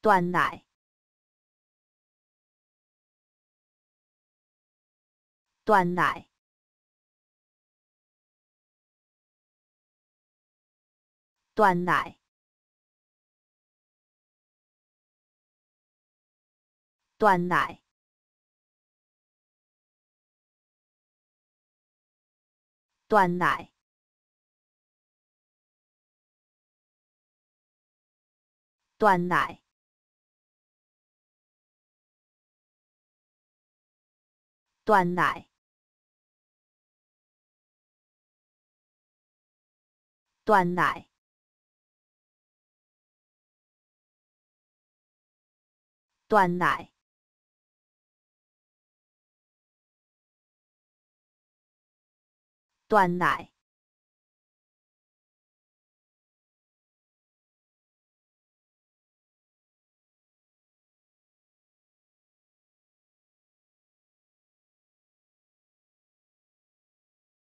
断奶，断奶，断奶，断奶，断奶，断奶。断奶，断奶，断奶，断奶。